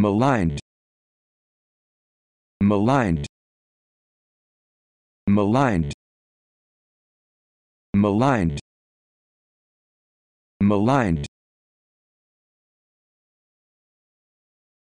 maligned maligned maligned maligned maligned